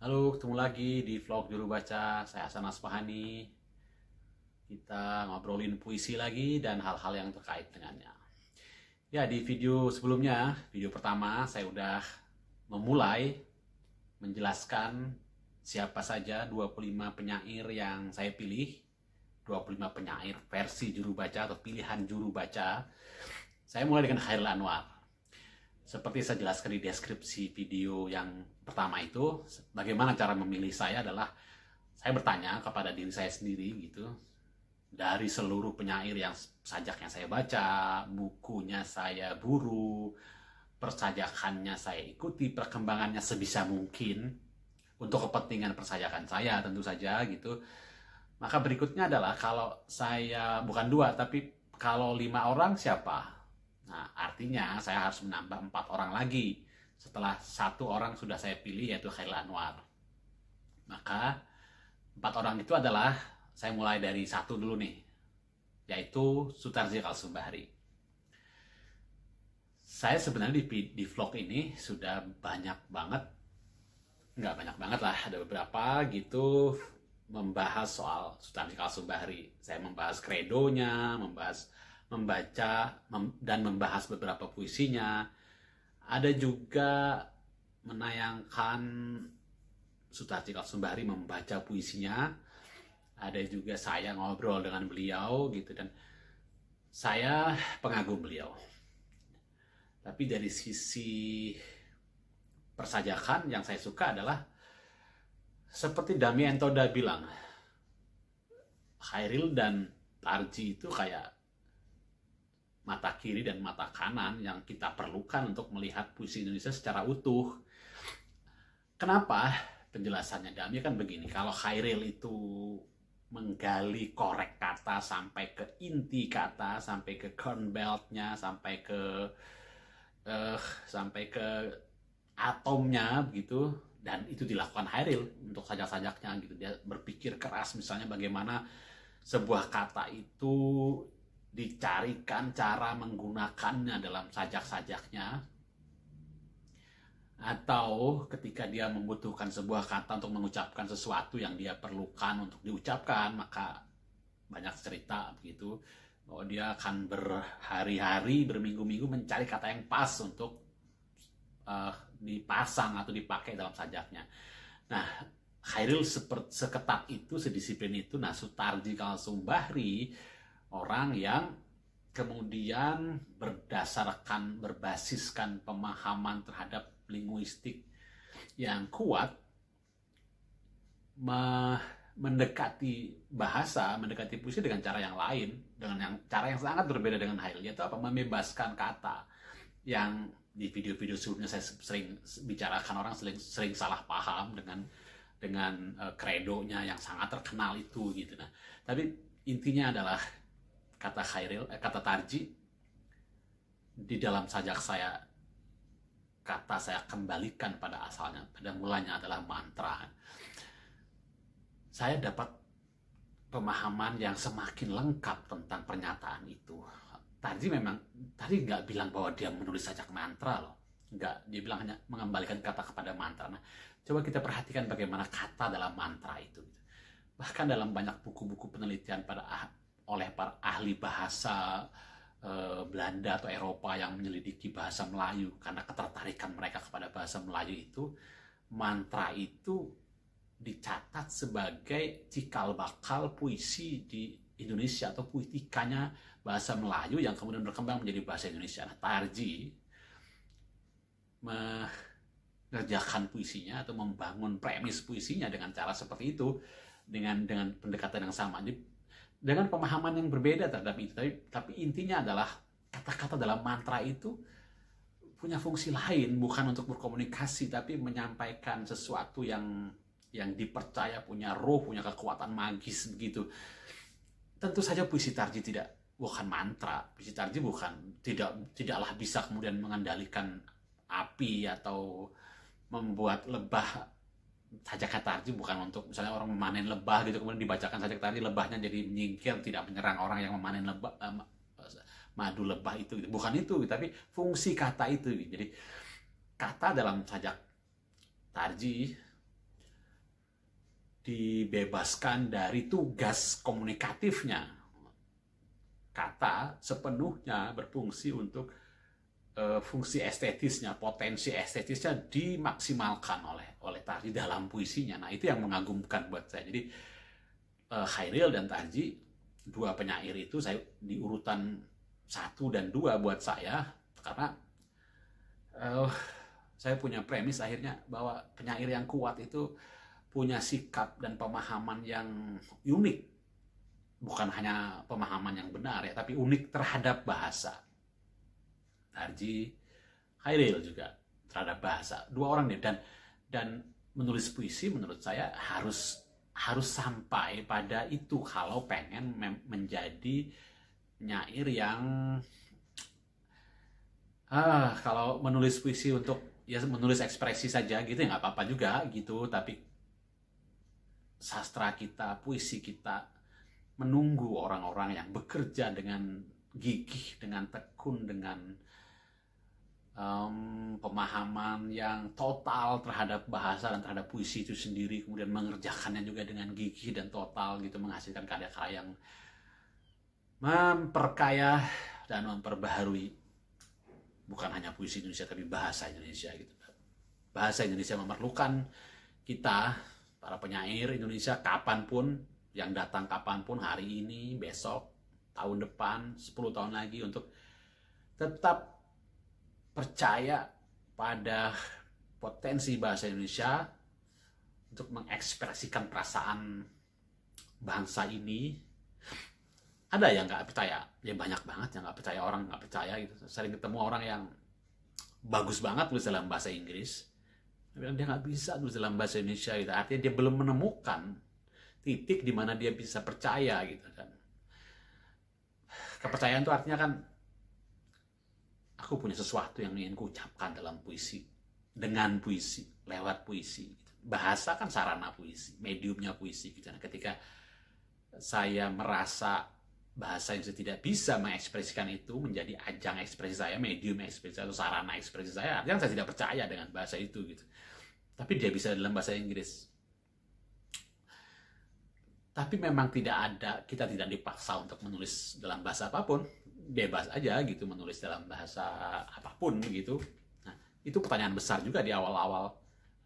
Halo, ketemu lagi di vlog Juru Baca. Saya Hasan Aspahani. Kita ngobrolin puisi lagi dan hal-hal yang terkait dengannya. Ya, di video sebelumnya, video pertama saya udah memulai menjelaskan siapa saja 25 penyair yang saya pilih. 25 penyair versi juru baca atau pilihan juru baca saya mulai dengan Khairul Anwar. Seperti saya jelaskan di deskripsi video yang pertama itu, bagaimana cara memilih saya adalah saya bertanya kepada diri saya sendiri gitu. Dari seluruh penyair yang sajaknya saya baca, bukunya saya buru, persajakannya saya ikuti, perkembangannya sebisa mungkin untuk kepentingan persajakan saya tentu saja gitu. Maka berikutnya adalah kalau saya bukan dua tapi kalau lima orang siapa? Nah, artinya saya harus menambah empat orang lagi setelah satu orang sudah saya pilih yaitu Khairul Anwar. Maka empat orang itu adalah saya mulai dari satu dulu nih, yaitu Sutarji Kalsumbahari. Saya sebenarnya di, di vlog ini sudah banyak banget, nggak banyak banget lah, ada beberapa gitu membahas soal Sutarji Kalsumbahari. Saya membahas kredonya, membahas membaca mem dan membahas beberapa puisinya. Ada juga menayangkan Sutarji Sembari membaca puisinya. Ada juga saya ngobrol dengan beliau gitu dan saya pengagum beliau. Tapi dari sisi persajakan yang saya suka adalah seperti dami entoda bilang, Khairil dan Tarji itu kayak mata kiri dan mata kanan yang kita perlukan untuk melihat puisi Indonesia secara utuh. Kenapa? Penjelasannya Dami kan begini, kalau Khairil itu menggali korek kata sampai ke inti kata, sampai ke kernbeltnya, sampai ke eh, sampai ke atomnya begitu dan itu dilakukan Hairil untuk sajak-sajaknya gitu dia berpikir keras misalnya bagaimana sebuah kata itu dicarikan cara menggunakannya dalam sajak-sajaknya atau ketika dia membutuhkan sebuah kata untuk mengucapkan sesuatu yang dia perlukan untuk diucapkan maka banyak cerita begitu bahwa dia akan berhari-hari berminggu-minggu mencari kata yang pas untuk uh, dipasang atau dipakai dalam sajaknya nah Khairil seketat itu sedisiplin itu nah Sutarji kalau Sumbahri orang yang kemudian berdasarkan berbasiskan pemahaman terhadap linguistik yang kuat mendekati bahasa, mendekati puisi dengan cara yang lain, dengan yang cara yang sangat berbeda dengan Hail, yaitu apa membebaskan kata yang di video-video sebelumnya saya sering bicarakan orang sering, sering salah paham dengan dengan kredonya eh, yang sangat terkenal itu gitu nah. Tapi intinya adalah kata Khairil, eh, kata Tarji, di dalam sajak saya kata saya kembalikan pada asalnya, pada mulanya adalah mantra. Saya dapat pemahaman yang semakin lengkap tentang pernyataan itu. Tarji memang tadi nggak bilang bahwa dia menulis sajak mantra loh, nggak dia bilang hanya mengembalikan kata kepada mantra. Nah, coba kita perhatikan bagaimana kata dalam mantra itu. Bahkan dalam banyak buku-buku penelitian pada ah, oleh para ahli bahasa eh, Belanda atau Eropa yang menyelidiki bahasa Melayu karena ketertarikan mereka kepada bahasa Melayu itu mantra itu dicatat sebagai cikal bakal puisi di Indonesia atau puitikanya bahasa Melayu yang kemudian berkembang menjadi bahasa Indonesia. Nah, Tarji mengerjakan puisinya atau membangun premis puisinya dengan cara seperti itu dengan dengan pendekatan yang sama. Jadi dengan pemahaman yang berbeda terhadap itu. Tapi, tapi intinya adalah kata-kata dalam mantra itu punya fungsi lain bukan untuk berkomunikasi tapi menyampaikan sesuatu yang yang dipercaya punya roh punya kekuatan magis begitu tentu saja puisi tarji tidak bukan mantra puisi tarji bukan tidak tidaklah bisa kemudian mengendalikan api atau membuat lebah saja kata arti bukan untuk misalnya orang memanen lebah gitu kemudian dibacakan saja kata lebahnya jadi menyingkir tidak menyerang orang yang memanen lebah eh, madu lebah itu gitu. bukan itu tapi fungsi kata itu gitu. jadi kata dalam sajak tarji dibebaskan dari tugas komunikatifnya kata sepenuhnya berfungsi untuk Eh, fungsi estetisnya, potensi estetisnya dimaksimalkan oleh oleh Tarji dalam puisinya. Nah itu yang mengagumkan buat saya. Jadi uh, Khairil dan Tarji dua penyair itu saya di urutan satu dan dua buat saya karena uh, saya punya premis akhirnya bahwa penyair yang kuat itu punya sikap dan pemahaman yang unik bukan hanya pemahaman yang benar ya tapi unik terhadap bahasa Narji Khairil juga terhadap bahasa dua orang nih dan dan menulis puisi menurut saya harus harus sampai pada itu kalau pengen menjadi nyair yang ah kalau menulis puisi untuk ya menulis ekspresi saja gitu ya nggak apa-apa juga gitu tapi sastra kita puisi kita menunggu orang-orang yang bekerja dengan gigih dengan tekun dengan um, pemahaman yang total terhadap bahasa dan terhadap puisi itu sendiri kemudian mengerjakannya juga dengan gigi dan total gitu menghasilkan karya-karya yang memperkaya dan memperbaharui bukan hanya puisi Indonesia tapi bahasa Indonesia gitu bahasa Indonesia memerlukan kita para penyair Indonesia kapanpun yang datang kapanpun hari ini besok tahun depan 10 tahun lagi untuk tetap percaya pada potensi bahasa Indonesia untuk mengekspresikan perasaan bangsa ini ada yang nggak percaya ya banyak banget yang nggak percaya orang nggak percaya gitu sering ketemu orang yang bagus banget tulis dalam bahasa Inggris tapi dia nggak bisa tulis dalam bahasa Indonesia gitu artinya dia belum menemukan titik di mana dia bisa percaya gitu kan kepercayaan itu artinya kan aku punya sesuatu yang ingin ku ucapkan dalam puisi dengan puisi lewat puisi gitu. bahasa kan sarana puisi mediumnya puisi gitu nah ketika saya merasa bahasa yang saya tidak bisa mengekspresikan itu menjadi ajang ekspresi saya medium ekspresi atau sarana ekspresi saya artinya kan saya tidak percaya dengan bahasa itu gitu tapi dia bisa dalam bahasa Inggris tapi memang tidak ada kita tidak dipaksa untuk menulis dalam bahasa apapun bebas aja gitu menulis dalam bahasa apapun gitu. Nah, itu pertanyaan besar juga di awal-awal.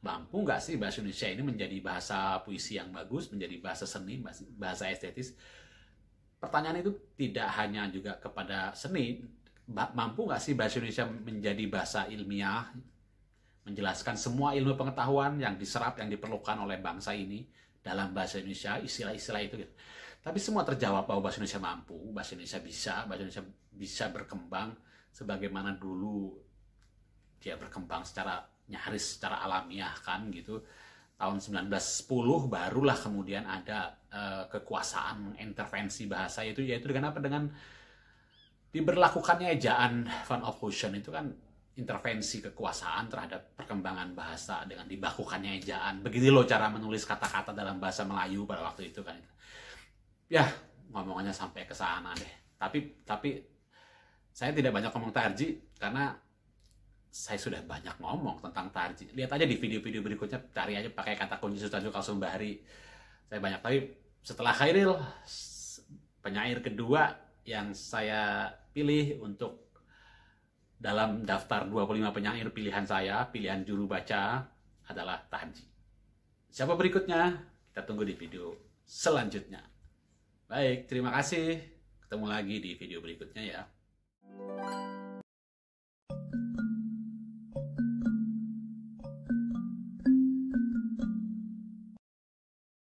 Mampu nggak sih bahasa Indonesia ini menjadi bahasa puisi yang bagus, menjadi bahasa seni, bahasa estetis? Pertanyaan itu tidak hanya juga kepada seni, mampu nggak sih bahasa Indonesia menjadi bahasa ilmiah, menjelaskan semua ilmu pengetahuan yang diserap, yang diperlukan oleh bangsa ini dalam bahasa Indonesia, istilah-istilah itu. Gitu tapi semua terjawab bahwa bahasa Indonesia mampu, bahasa Indonesia bisa, bahasa Indonesia bisa berkembang sebagaimana dulu dia berkembang secara nyaris secara alamiah kan gitu. Tahun 1910 barulah kemudian ada uh, kekuasaan intervensi bahasa itu yaitu dengan apa dengan diberlakukannya ejaan Van Ophusen itu kan intervensi kekuasaan terhadap perkembangan bahasa dengan dibakukannya ejaan. Begitu loh cara menulis kata-kata dalam bahasa Melayu pada waktu itu kan ya ngomongannya sampai ke sana deh tapi tapi saya tidak banyak ngomong tarji karena saya sudah banyak ngomong tentang tarji lihat aja di video-video berikutnya cari aja pakai kata kunci Sutanjo bahari saya banyak tapi setelah Khairil penyair kedua yang saya pilih untuk dalam daftar 25 penyair pilihan saya, pilihan juru baca adalah Tahanji. Siapa berikutnya? Kita tunggu di video selanjutnya. Baik, terima kasih. Ketemu lagi di video berikutnya ya.